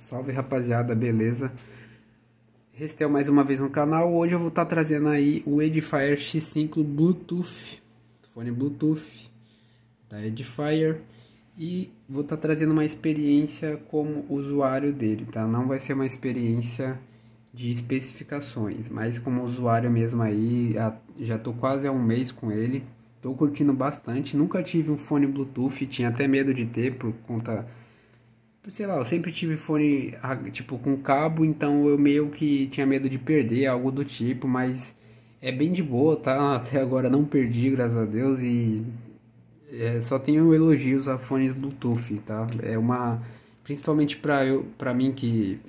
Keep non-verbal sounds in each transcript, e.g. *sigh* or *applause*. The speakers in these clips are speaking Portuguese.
Salve rapaziada, beleza? Restel mais uma vez no canal. Hoje eu vou estar tá trazendo aí o Edifier X5 Bluetooth, fone Bluetooth da Edifier e vou estar tá trazendo uma experiência como usuário dele, tá? Não vai ser uma experiência de especificações, mas como usuário mesmo aí, já tô quase há um mês com ele. Tô curtindo bastante, nunca tive um fone Bluetooth, tinha até medo de ter por conta sei lá, eu sempre tive fone ah, tipo com cabo, então eu meio que tinha medo de perder algo do tipo, mas é bem de boa, tá? *laughs* Até agora não perdi, graças a Deus, e é, só tenho elogios a fones Bluetooth, tá? É uma principalmente para eu, para mim que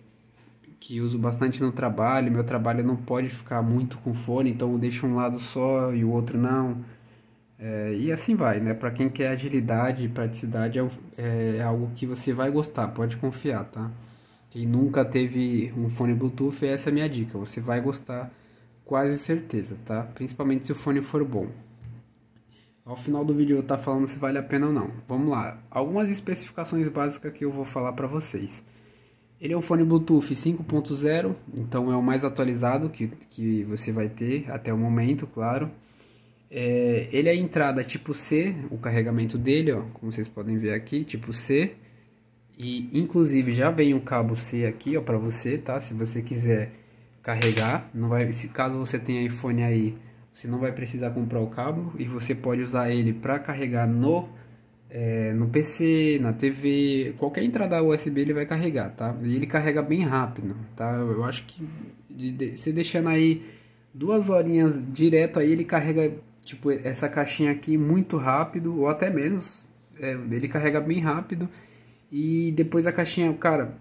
que uso bastante no trabalho, meu trabalho não pode ficar muito com fone, então eu deixo um lado só e o outro não. É, e assim vai, né? Para quem quer agilidade e praticidade é, é, é, algo que você vai gostar, pode confiar, tá? Quem nunca teve um fone Bluetooth, essa é a minha dica. Você vai gostar, quase certeza, tá? Principalmente se o fone for bom. Ao final do vídeo eu estar tá falando se vale a pena ou não. Vamos lá, algumas especificações básicas que eu vou falar para vocês. Ele é um fone Bluetooth 5.0, então é o mais atualizado que, que você vai ter até o momento, claro. É, ele é entrada tipo C, o carregamento dele, ó, como vocês podem ver aqui, tipo C. E inclusive já vem o cabo C aqui, ó, para você, tá? Se você quiser carregar, não vai, se caso você tenha iPhone aí, você não vai precisar comprar o cabo e você pode usar ele para carregar no é, no PC, na TV, qualquer entrada USB ele vai carregar, tá? E ele carrega bem rápido, tá? Eu acho que de, de, você deixando aí duas horinhas direto aí ele carrega tipo, essa caixinha aqui muito rápido, ou até menos, é, ele carrega bem rápido, e depois a caixinha, cara,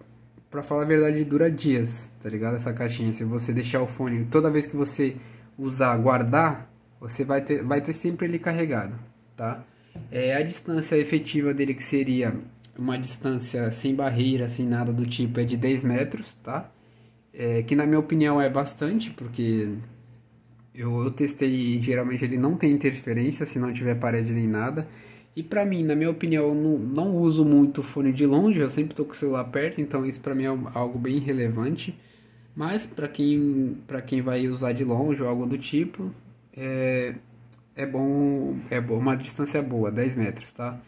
pra falar a verdade, dura dias, tá ligado? Essa caixinha, se você deixar o fone toda vez que você usar, guardar, você vai ter, vai ter sempre ele carregado, tá? É, a distância efetiva dele que seria uma distância sem barreira, sem nada do tipo, é de 10 metros, tá? É, que na minha opinião é bastante, porque eu, eu testei e geralmente ele não tem interferência se não tiver parede nem nada. E pra mim, na minha opinião, eu não, não uso muito fone de longe, eu sempre tô com o celular perto, então isso pra mim é algo bem relevante. Mas para quem, pra quem vai usar de longe ou algo do tipo, é, é bom é bom, uma distância boa, 10 metros, tá?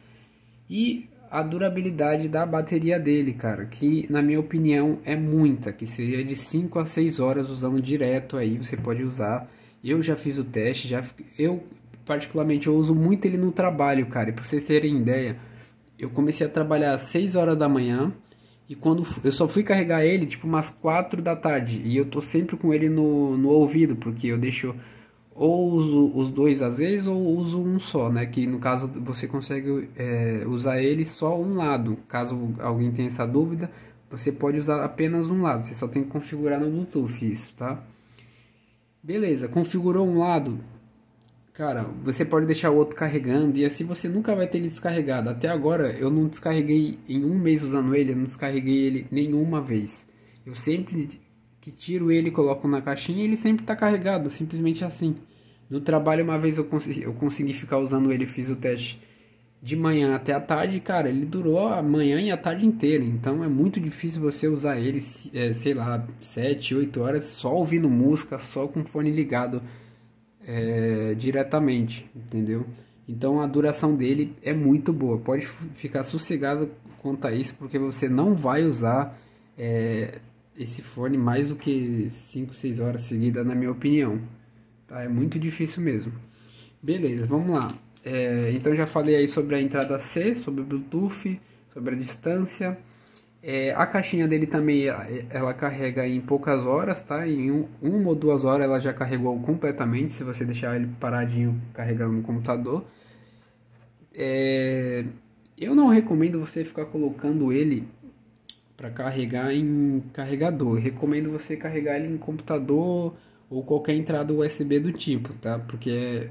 E a durabilidade da bateria dele, cara, que na minha opinião é muita, que seria de 5 a 6 horas usando direto aí, você pode usar eu já fiz o teste, já eu particularmente eu uso muito ele no trabalho, cara. E para vocês terem ideia, eu comecei a trabalhar às 6 horas da manhã e quando eu só fui carregar ele tipo umas 4 da tarde e eu tô sempre com ele no, no ouvido, porque eu deixo ou uso os dois às vezes ou uso um só, né? Que no caso você consegue é, usar ele só um lado. Caso alguém tenha essa dúvida, você pode usar apenas um lado. Você só tem que configurar no Bluetooth isso, tá? Beleza, configurou um lado. Cara, você pode deixar o outro carregando e assim você nunca vai ter ele descarregado. Até agora eu não descarreguei em um mês usando ele, eu não descarreguei ele nenhuma vez. Eu sempre que tiro ele, coloco na caixinha e ele sempre está carregado, simplesmente assim. No trabalho uma vez eu, cons eu consegui ficar usando ele, fiz o teste de manhã até a tarde, cara, ele durou a manhã e a tarde inteira. Então é muito difícil você usar ele, é, sei lá, 7, 8 horas só ouvindo música, só com o fone ligado é, diretamente, entendeu? Então a duração dele é muito boa. Pode ficar sossegado quanto a isso, porque você não vai usar é, esse fone mais do que 5, 6 horas seguidas, na minha opinião. Tá? É muito difícil mesmo. Beleza, vamos lá. É, então já falei aí sobre a entrada C, sobre o Bluetooth, sobre a distância. É, a caixinha dele também é, ela carrega em poucas horas, tá? Em um, uma ou duas horas ela já carregou completamente, se você deixar ele paradinho carregando no computador. É, eu não recomendo você ficar colocando ele para carregar em carregador. Eu recomendo você carregar ele em computador ou qualquer entrada USB do tipo, tá? Porque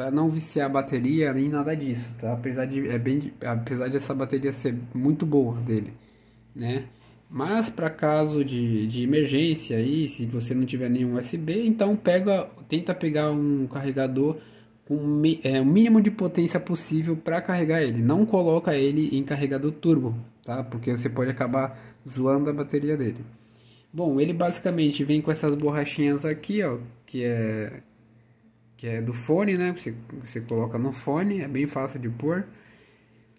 para não viciar a bateria nem nada disso, tá? Apesar de é bem apesar de essa bateria ser muito boa dele, né? Mas para caso de, de emergência aí, se você não tiver nenhum USB, então pega, tenta pegar um carregador com é, o mínimo de potência possível para carregar ele. Não coloca ele em carregador turbo, tá? Porque você pode acabar zoando a bateria dele. Bom, ele basicamente vem com essas borrachinhas aqui, ó, que é que é do fone, né? Você, você coloca no fone, é bem fácil de pôr.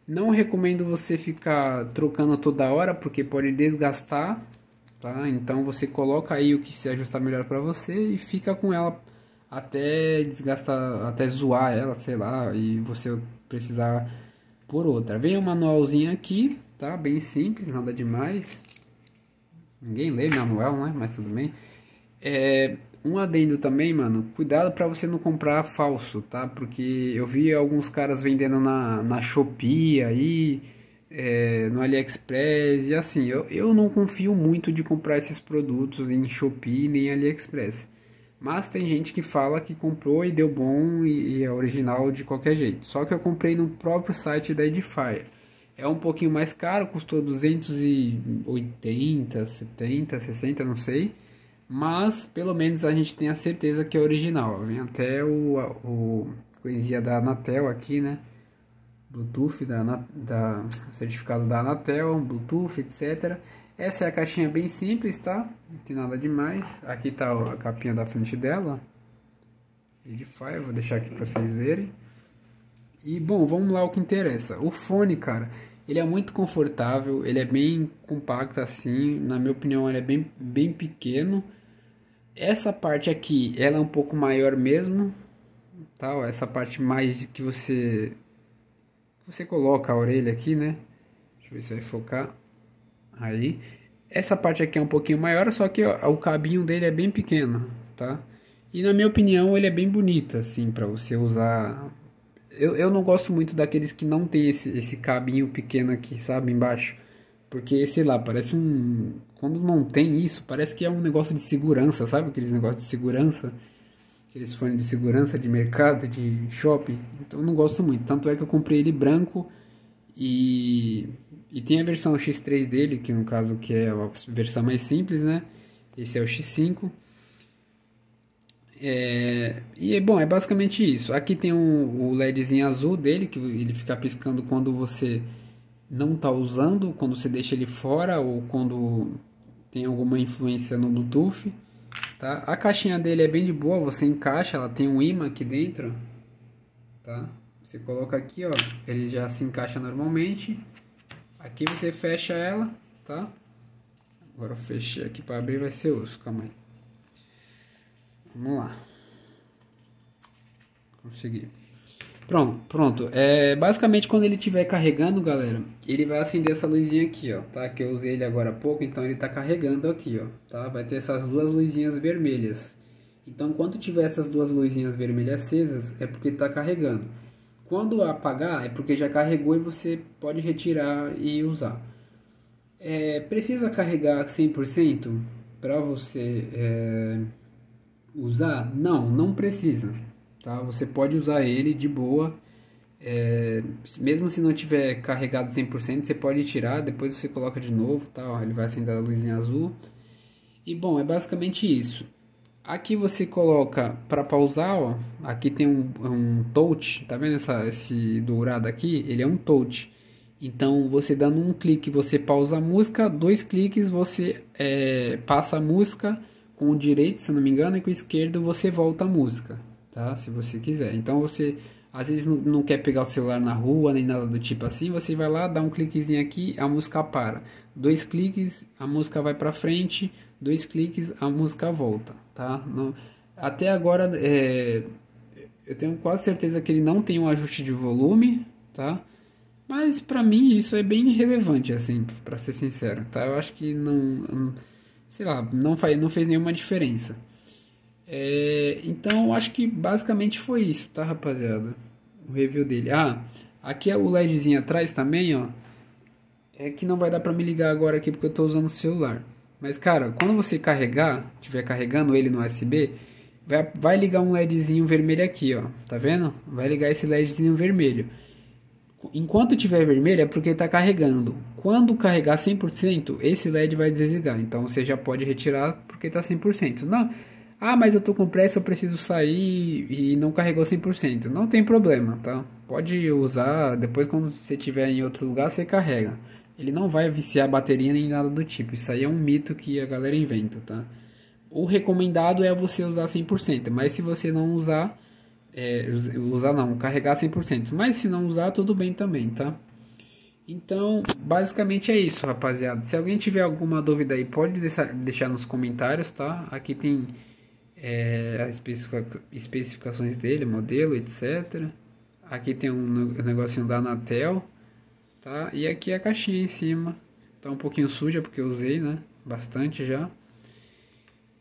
Não recomendo você ficar trocando toda hora, porque pode desgastar, tá? Então você coloca aí o que se ajustar melhor para você e fica com ela até desgastar, até zoar ela, sei lá, e você precisar por outra. Vem o manualzinho aqui, tá? Bem simples, nada demais. Ninguém lê manual, né? Mas tudo bem. É, um adendo também, mano, cuidado para você não comprar falso, tá? Porque eu vi alguns caras vendendo na, na Shopee aí, é, no AliExpress e assim, eu, eu não confio muito de comprar esses produtos em Shopee nem AliExpress. Mas tem gente que fala que comprou e deu bom e, e é original de qualquer jeito. Só que eu comprei no próprio site da Edifier. É um pouquinho mais caro, custou 280, 70, 60, não sei. Mas pelo menos a gente tem a certeza que é original. Vem até o, o coisinha da Anatel aqui, né? Bluetooth da, da certificado da Anatel, Bluetooth, etc. Essa é a caixinha bem simples, tá? Não tem nada demais. Aqui tá a capinha da frente dela. Edify, vou deixar aqui para vocês verem. E bom, vamos lá o que interessa. O fone, cara, ele é muito confortável, ele é bem compacto assim, na minha opinião, ele é bem bem pequeno essa parte aqui, ela é um pouco maior mesmo, tal essa parte mais que você você coloca a orelha aqui, né? Deixa eu ver se vai focar. Aí, essa parte aqui é um pouquinho maior, só que o cabinho dele é bem pequeno, tá? E na minha opinião, ele é bem bonito assim para você usar. Eu, eu não gosto muito daqueles que não tem esse, esse cabinho pequeno aqui, sabe, embaixo porque, sei lá, parece um. Quando não tem isso, parece que é um negócio de segurança, sabe? Aqueles negócios de segurança. Aqueles fones de segurança, de mercado, de shopping. Então não gosto muito. Tanto é que eu comprei ele branco e. E tem a versão X3 dele, que no caso que é a versão mais simples, né? Esse é o X5. É, e é bom, é basicamente isso. Aqui tem um, o LEDzinho azul dele, que ele fica piscando quando você não está usando, quando você deixa ele fora ou quando tem alguma influência no Bluetooth. Tá? A caixinha dele é bem de boa, você encaixa, ela tem um imã aqui dentro. Tá? Você coloca aqui, ó, ele já se encaixa normalmente. Aqui você fecha ela, tá? Agora eu fechei aqui para abrir, vai ser osso, calma aí. Vamos lá. Consegui. Pronto, pronto. É, basicamente, quando ele estiver carregando, galera, ele vai acender essa luzinha aqui, ó, tá? Que eu usei ele agora há pouco, então ele tá carregando aqui, ó, tá? Vai ter essas duas luzinhas vermelhas. Então, quando tiver essas duas luzinhas vermelhas acesas, é porque tá carregando. Quando apagar, é porque já carregou e você pode retirar e usar. É, precisa carregar 100% para você é, usar? Não, não precisa tá? Você pode usar ele de boa, é, mesmo se não tiver carregado 100%, você pode tirar, depois você coloca de novo, tá? ele vai acender a luz em azul. E bom, é basicamente isso. Aqui você coloca para pausar, ó, aqui tem um, um touch, tá vendo essa, esse dourado aqui? Ele é um touch. Então, você dando um clique, você pausa a música, dois cliques, você é, passa a música com o direito, se não me engano, e com o esquerdo você volta a música tá? Se você quiser. Então você às vezes não quer pegar o celular na rua nem nada do tipo assim, você vai lá, dá um cliquezinho aqui, a música para. Dois cliques, a música vai para frente, dois cliques, a música volta, tá? até agora é, eu tenho quase certeza que ele não tem um ajuste de volume, tá? Mas para mim isso é bem irrelevante assim, para ser sincero, tá? Eu acho que não, não sei lá, não faz não fez nenhuma diferença. É, então, acho que basicamente foi isso, tá, rapaziada? O review dele. Ah, aqui é o LEDzinho atrás também, ó. É que não vai dar pra me ligar agora aqui porque eu tô usando o celular. Mas, cara, quando você carregar, tiver carregando ele no USB, vai, vai ligar um LEDzinho vermelho aqui, ó. Tá vendo? Vai ligar esse LEDzinho vermelho. Enquanto tiver vermelho é porque tá carregando. Quando carregar 100%, esse LED vai desligar. Então, você já pode retirar porque tá 100%. Não... Ah, mas eu tô com pressa, eu preciso sair e não carregou 100%. Não tem problema, tá? Pode usar, depois quando você estiver em outro lugar, você carrega. Ele não vai viciar a bateria nem nada do tipo. Isso aí é um mito que a galera inventa, tá? O recomendado é você usar 100%, mas se você não usar, é, usar não, carregar 100%. Mas se não usar, tudo bem também, tá? Então, basicamente é isso, rapaziada. Se alguém tiver alguma dúvida aí, pode deixar, deixar nos comentários, tá? Aqui tem é, as especificações dele, modelo, etc. Aqui tem um negocinho da Anatel, tá? E aqui a caixinha em cima. Tá um pouquinho suja porque eu usei, né? Bastante já.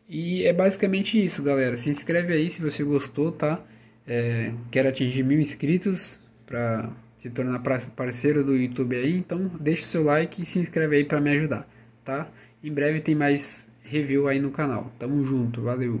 E é basicamente isso, galera. Se inscreve aí se você gostou, tá? É, quero atingir mil inscritos para se tornar parceiro do YouTube aí. Então deixa o seu like e se inscreve aí para me ajudar, tá? Em breve tem mais review aí no canal. Tamo junto, valeu!